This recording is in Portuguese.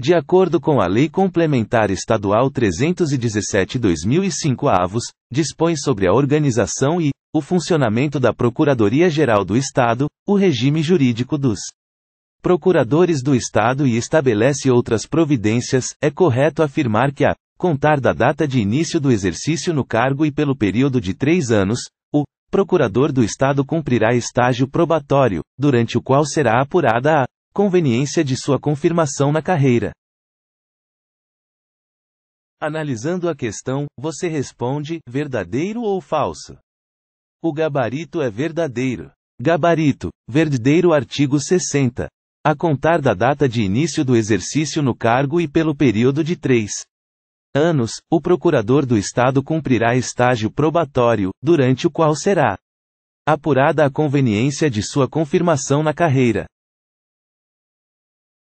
De acordo com a Lei Complementar Estadual 317-2005 avos, dispõe sobre a organização e o funcionamento da Procuradoria-Geral do Estado, o regime jurídico dos procuradores do Estado e estabelece outras providências, é correto afirmar que a contar da data de início do exercício no cargo e pelo período de três anos, o procurador do Estado cumprirá estágio probatório, durante o qual será apurada a Conveniência de sua confirmação na carreira. Analisando a questão, você responde: verdadeiro ou falso? O gabarito é verdadeiro. Gabarito, verdadeiro artigo 60. A contar da data de início do exercício no cargo e pelo período de 3 anos, o procurador do Estado cumprirá estágio probatório, durante o qual será apurada a conveniência de sua confirmação na carreira.